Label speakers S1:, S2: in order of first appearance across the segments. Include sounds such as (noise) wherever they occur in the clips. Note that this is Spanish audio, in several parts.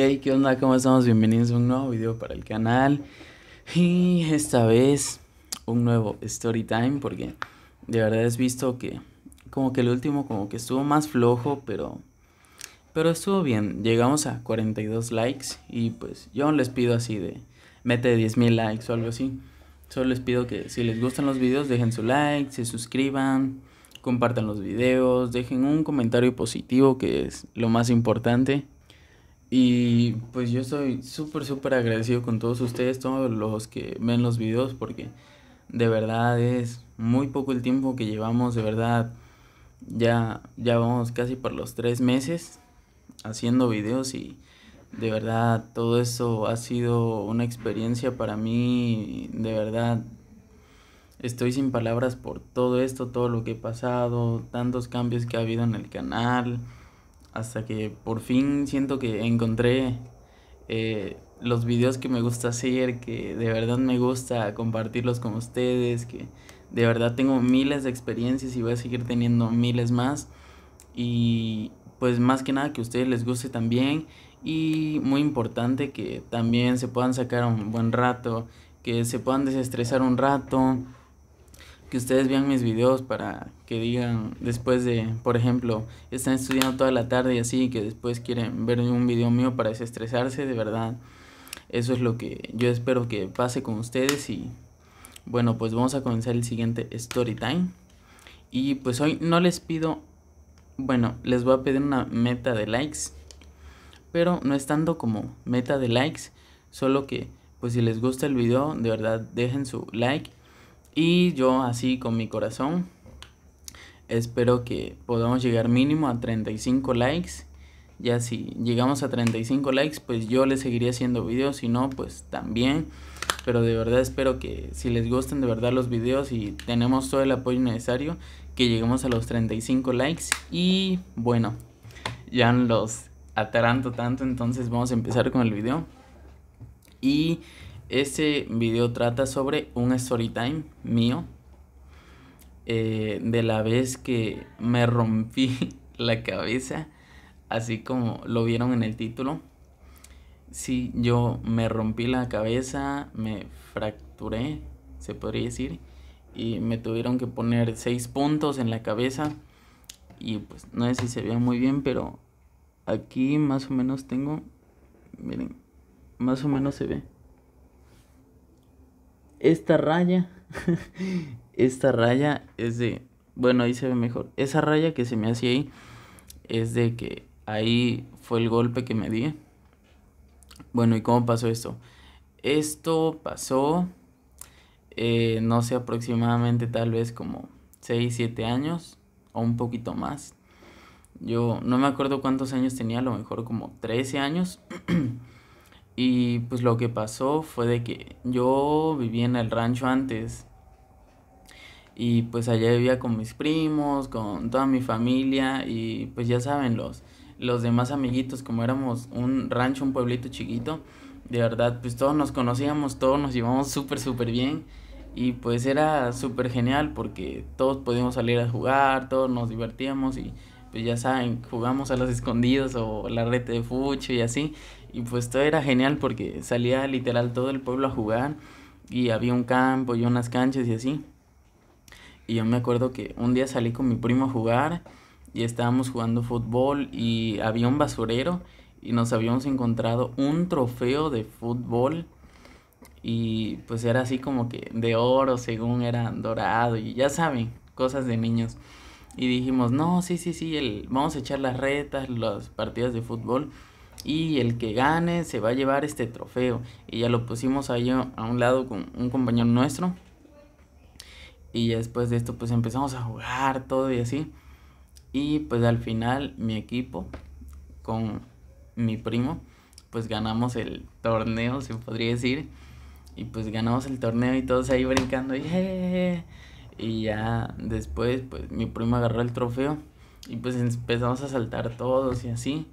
S1: Hey, ¿qué onda? ¿Cómo estamos? Bienvenidos a un nuevo video para el canal. Y esta vez un nuevo story time porque de verdad es visto que como que el último como que estuvo más flojo, pero pero estuvo bien. Llegamos a 42 likes y pues yo les pido así de mete 10.000 likes o algo así. Solo les pido que si les gustan los videos dejen su like, se suscriban, compartan los videos, dejen un comentario positivo que es lo más importante y pues yo estoy súper, súper agradecido con todos ustedes, todos los que ven los videos, porque de verdad es muy poco el tiempo que llevamos, de verdad ya, ya vamos casi por los tres meses haciendo videos y de verdad todo eso ha sido una experiencia para mí, de verdad estoy sin palabras por todo esto, todo lo que he pasado, tantos cambios que ha habido en el canal hasta que por fin siento que encontré eh, los videos que me gusta hacer, que de verdad me gusta compartirlos con ustedes, que de verdad tengo miles de experiencias y voy a seguir teniendo miles más. Y pues más que nada que a ustedes les guste también. Y muy importante que también se puedan sacar un buen rato, que se puedan desestresar un rato que ustedes vean mis videos para que digan después de, por ejemplo, están estudiando toda la tarde y así, que después quieren ver un video mío para desestresarse, de verdad. Eso es lo que yo espero que pase con ustedes y bueno, pues vamos a comenzar el siguiente story time. Y pues hoy no les pido, bueno, les voy a pedir una meta de likes, pero no estando como meta de likes, solo que pues si les gusta el video, de verdad dejen su like y yo así con mi corazón espero que podamos llegar mínimo a 35 likes. Ya si llegamos a 35 likes, pues yo les seguiría haciendo videos, si no, pues también. Pero de verdad espero que si les gusten de verdad los videos y tenemos todo el apoyo necesario, que lleguemos a los 35 likes. Y bueno, ya los ataranto tanto, entonces vamos a empezar con el video. Y este video trata sobre un story time mío eh, de la vez que me rompí (laughs) la cabeza, así como lo vieron en el título. Sí, yo me rompí la cabeza, me fracturé, se podría decir, y me tuvieron que poner seis puntos en la cabeza. Y pues no sé si se vea muy bien, pero aquí más o menos tengo, miren, más o menos se ve esta raya, (laughs) esta raya es de, bueno, ahí se ve mejor, esa raya que se me hacía ahí es de que ahí fue el golpe que me di. Bueno, ¿y cómo pasó esto? Esto pasó, eh, no sé, aproximadamente tal vez como 6, 7 años o un poquito más. Yo no me acuerdo cuántos años tenía, a lo mejor como 13 años. (clears throat) Y pues lo que pasó fue de que yo vivía en el rancho antes. Y pues allá vivía con mis primos, con toda mi familia y pues ya saben los, los demás amiguitos, como éramos un rancho, un pueblito chiquito, de verdad pues todos nos conocíamos, todos nos llevamos súper súper bien y pues era súper genial porque todos podíamos salir a jugar, todos nos divertíamos y pues ya saben, jugamos a los escondidos o la red de fucho y así. Y pues todo era genial porque salía literal todo el pueblo a jugar y había un campo y unas canchas y así. Y yo me acuerdo que un día salí con mi primo a jugar y estábamos jugando fútbol y había un basurero y nos habíamos encontrado un trofeo de fútbol y pues era así como que de oro, según era dorado y ya saben, cosas de niños. Y dijimos, no, sí, sí, sí, el, vamos a echar las retas, las partidas de fútbol y el que gane se va a llevar este trofeo. Y ya lo pusimos ahí a un lado con un compañero nuestro. Y ya después de esto pues empezamos a jugar todo y así. Y pues al final mi equipo con mi primo pues ganamos el torneo, se podría decir. Y pues ganamos el torneo y todos ahí brincando. Y ya después pues mi primo agarró el trofeo y pues empezamos a saltar todos y así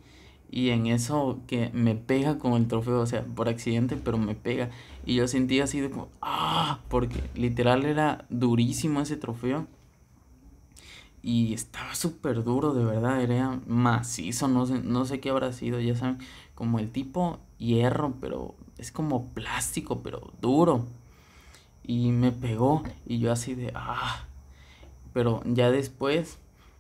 S1: y en eso que me pega con el trofeo, o sea, por accidente, pero me pega. Y yo sentí así de como, ah, porque literal era durísimo ese trofeo. Y estaba súper duro, de verdad, era macizo, no sé, no sé qué habrá sido, ya saben, como el tipo hierro, pero es como plástico, pero duro. Y me pegó y yo así de, ah, pero ya después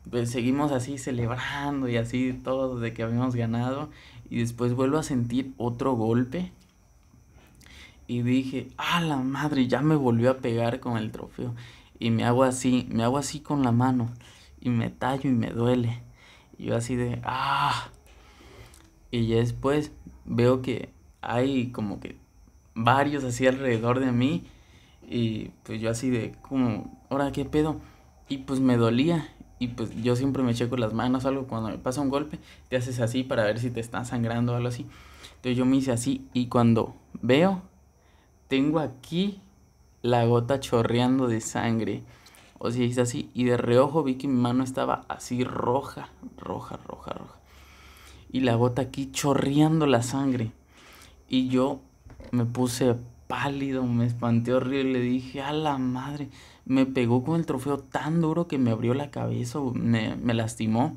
S1: pues seguimos así celebrando y así todo de que habíamos ganado. Y después vuelvo a sentir otro golpe. Y dije, ah, la madre, ya me volvió a pegar con el trofeo. Y me hago así, me hago así con la mano. Y me tallo y me duele. Y yo así de, ah. Y ya después veo que hay como que varios así alrededor de mí. Y pues yo así de, como, ahora qué pedo. Y pues me dolía y pues yo siempre me checo las manos, algo cuando me pasa un golpe, te haces así para ver si te está sangrando o algo así. Entonces yo me hice así y cuando veo, tengo aquí la gota chorreando de sangre. O sea, hice así y de reojo vi que mi mano estaba así roja, roja, roja, roja. Y la gota aquí chorreando la sangre. Y yo me puse pálido, me espanté horrible. Le dije, a la madre, me pegó con el trofeo tan duro que me abrió la cabeza, me, me lastimó.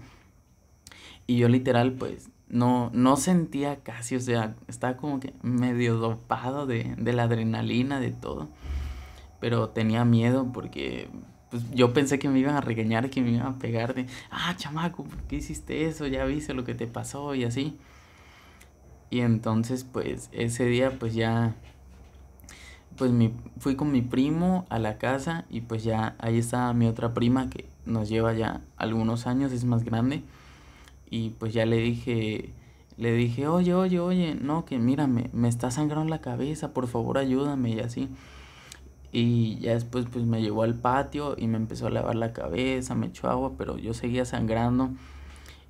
S1: Y yo literal, pues, no, no sentía casi, o sea, estaba como que medio dopado de, la adrenalina, de todo. Pero tenía miedo porque pues, yo pensé que me iban a regañar, que me iban a pegar de, ah, chamaco, ¿por qué hiciste eso? Ya viste lo que te pasó y así. Y entonces, pues, ese día, pues ya pues mi, fui con mi primo a la casa y pues ya ahí estaba mi otra prima que nos lleva ya algunos años, es más grande. Y pues ya le dije, le dije, oye, oye, oye, no, que mírame, me, me está sangrando la cabeza, por favor ayúdame y así. Y ya después pues me llevó al patio y me empezó a lavar la cabeza, me echó agua, pero yo seguía sangrando.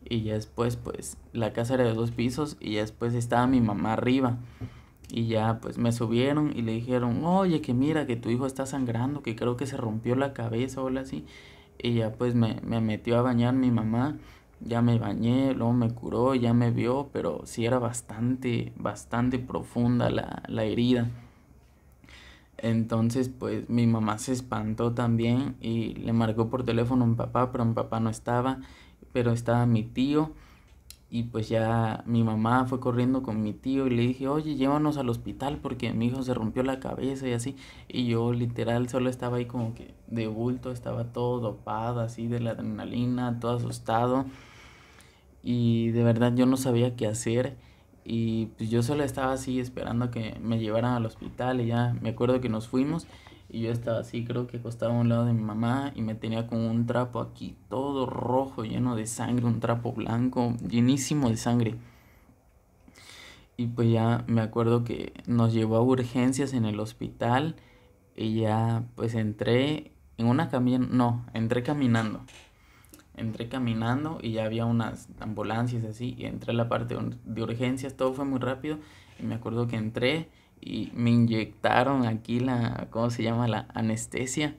S1: Y ya después pues la casa era de dos pisos y ya después estaba mi mamá arriba. Y ya pues me subieron y le dijeron, oye, que mira, que tu hijo está sangrando, que creo que se rompió la cabeza o algo así. Y ya pues me, me metió a bañar mi mamá, ya me bañé, luego me curó, ya me vio, pero sí era bastante, bastante profunda la, la herida. Entonces pues mi mamá se espantó también y le marcó por teléfono a mi papá, pero mi papá no estaba, pero estaba mi tío y pues ya mi mamá fue corriendo con mi tío y le dije, oye, llévanos al hospital porque mi hijo se rompió la cabeza y así. Y yo literal solo estaba ahí como que de bulto, estaba todo dopado así de la adrenalina, todo asustado. Y de verdad yo no sabía qué hacer. Y pues yo solo estaba así esperando que me llevaran al hospital y ya me acuerdo que nos fuimos. Y yo estaba así, creo que costaba a un lado de mi mamá y me tenía con un trapo aquí, todo rojo, lleno de sangre, un trapo blanco, llenísimo de sangre. Y pues ya me acuerdo que nos llevó a urgencias en el hospital y ya pues entré en una camión no, entré caminando. Entré caminando y ya había unas ambulancias así y entré a la parte de urgencias, todo fue muy rápido y me acuerdo que entré y me inyectaron aquí la, ¿cómo se llama? La anestesia.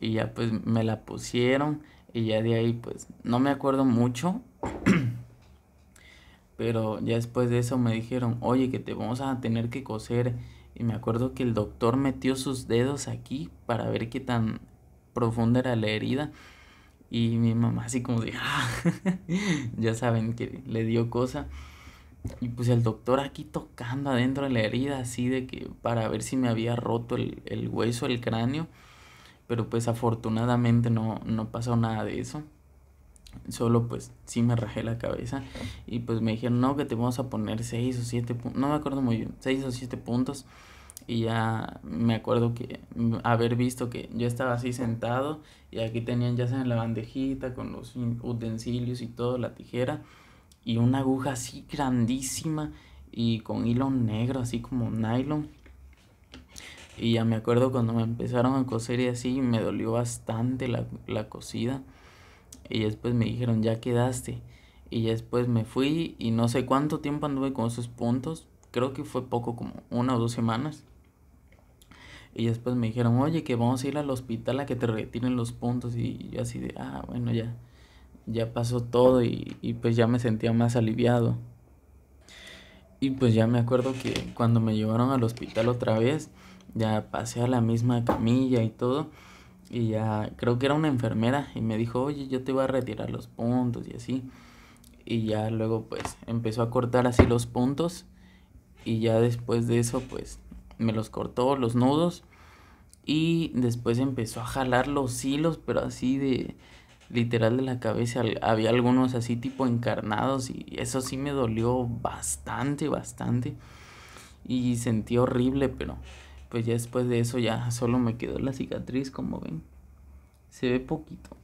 S1: Y ya pues me la pusieron y ya de ahí pues no me acuerdo mucho. (clears throat) pero ya después de eso me dijeron, oye, que te vamos a tener que coser. Y me acuerdo que el doctor metió sus dedos aquí para ver qué tan profunda era la herida. Y mi mamá así como de, (laughs) ah, (laughs) ya saben que le dio cosa. Y pues el doctor aquí tocando adentro de la herida, así de que para ver si me había roto el, el hueso, el cráneo. Pero pues afortunadamente no, no pasó nada de eso. Solo pues sí me rajé la cabeza. Y pues me dijeron, no, que te vamos a poner 6 o 7 puntos. No me acuerdo muy bien, 6 o 7 puntos. Y ya me acuerdo que haber visto que yo estaba así sentado y aquí tenían ya en la bandejita con los utensilios y todo, la tijera y una aguja así grandísima y con hilo negro, así como nylon. Y ya me acuerdo cuando me empezaron a coser y así, me dolió bastante la, la cosida. Y después me dijeron, ya quedaste. Y después me fui y no sé cuánto tiempo anduve con esos puntos. Creo que fue poco, como una o dos semanas. Y después me dijeron, oye, que vamos a ir al hospital a que te retiren los puntos. Y yo así de, ah, bueno, ya ya pasó todo y, y pues ya me sentía más aliviado. Y pues ya me acuerdo que cuando me llevaron al hospital otra vez, ya pasé a la misma camilla y todo. Y ya creo que era una enfermera y me dijo, oye, yo te voy a retirar los puntos y así. Y ya luego pues empezó a cortar así los puntos. Y ya después de eso pues me los cortó los nudos. Y después empezó a jalar los hilos, pero así de literal de la cabeza. Había algunos así tipo encarnados y eso sí me dolió bastante, bastante. Y sentí horrible, pero pues ya después de eso ya solo me quedó la cicatriz, como ven. Se ve poquito,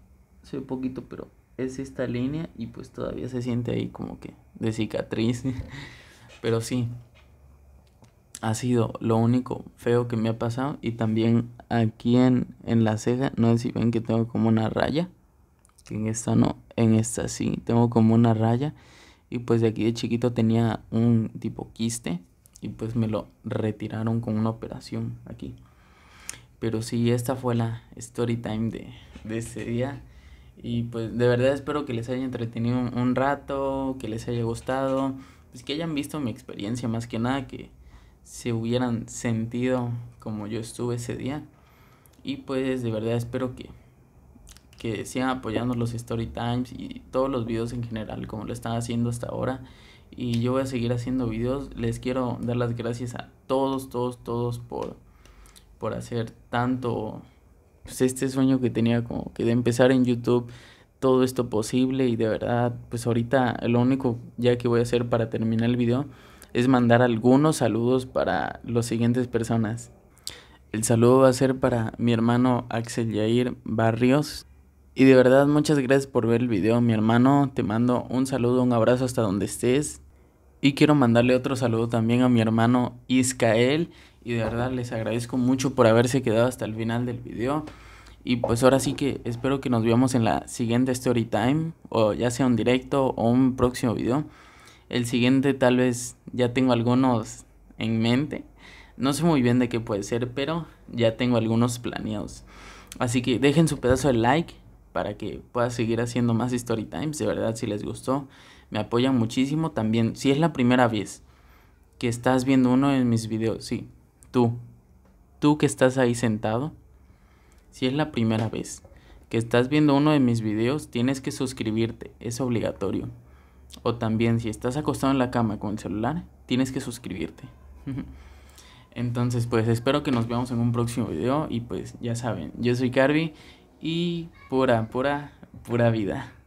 S1: se ve poquito, pero es esta línea y pues todavía se siente ahí como que de cicatriz. (laughs) pero sí, ha sido lo único feo que me ha pasado. Y también aquí en, en la ceja, no sé si ven que tengo como una raya en esta no, en esta sí, tengo como una raya y pues de aquí de chiquito tenía un tipo quiste y pues me lo retiraron con una operación aquí. Pero sí, esta fue la story time de, de este día. Y pues de verdad espero que les haya entretenido un, rato, que les haya gustado, pues que hayan visto mi experiencia más que nada, que se hubieran sentido como yo estuve ese día. Y pues de verdad espero que que sigan apoyando los story times y todos los videos en general como lo están haciendo hasta ahora y yo voy a seguir haciendo videos les quiero dar las gracias a todos todos todos por por hacer tanto pues, este sueño que tenía como que de empezar en YouTube todo esto posible y de verdad pues ahorita lo único ya que voy a hacer para terminar el video es mandar algunos saludos para las siguientes personas. El saludo va a ser para mi hermano Axel Yair Barrios, y de verdad, muchas gracias por ver el video, mi hermano. Te mando un saludo, un abrazo hasta donde estés. Y quiero mandarle otro saludo también a mi hermano Iscael. Y de verdad les agradezco mucho por haberse quedado hasta el final del video. Y pues ahora sí que espero que nos veamos en la siguiente story time. O ya sea un directo o un próximo video. El siguiente tal vez ya tengo algunos en mente. No sé muy bien de qué puede ser, pero ya tengo algunos planeados. Así que dejen su pedazo de like para que pueda seguir haciendo más story times. De verdad, si les gustó, me apoyan muchísimo también. Si es la primera vez que estás viendo uno de mis videos, sí, tú, tú que estás ahí sentado, si es la primera vez que estás viendo uno de mis videos, tienes que suscribirte, es obligatorio. O también si estás acostado en la cama con el celular, tienes que suscribirte. (laughs) Entonces, pues espero que nos veamos en un próximo video y pues ya saben, yo soy Carby y pura, pura, pura vida.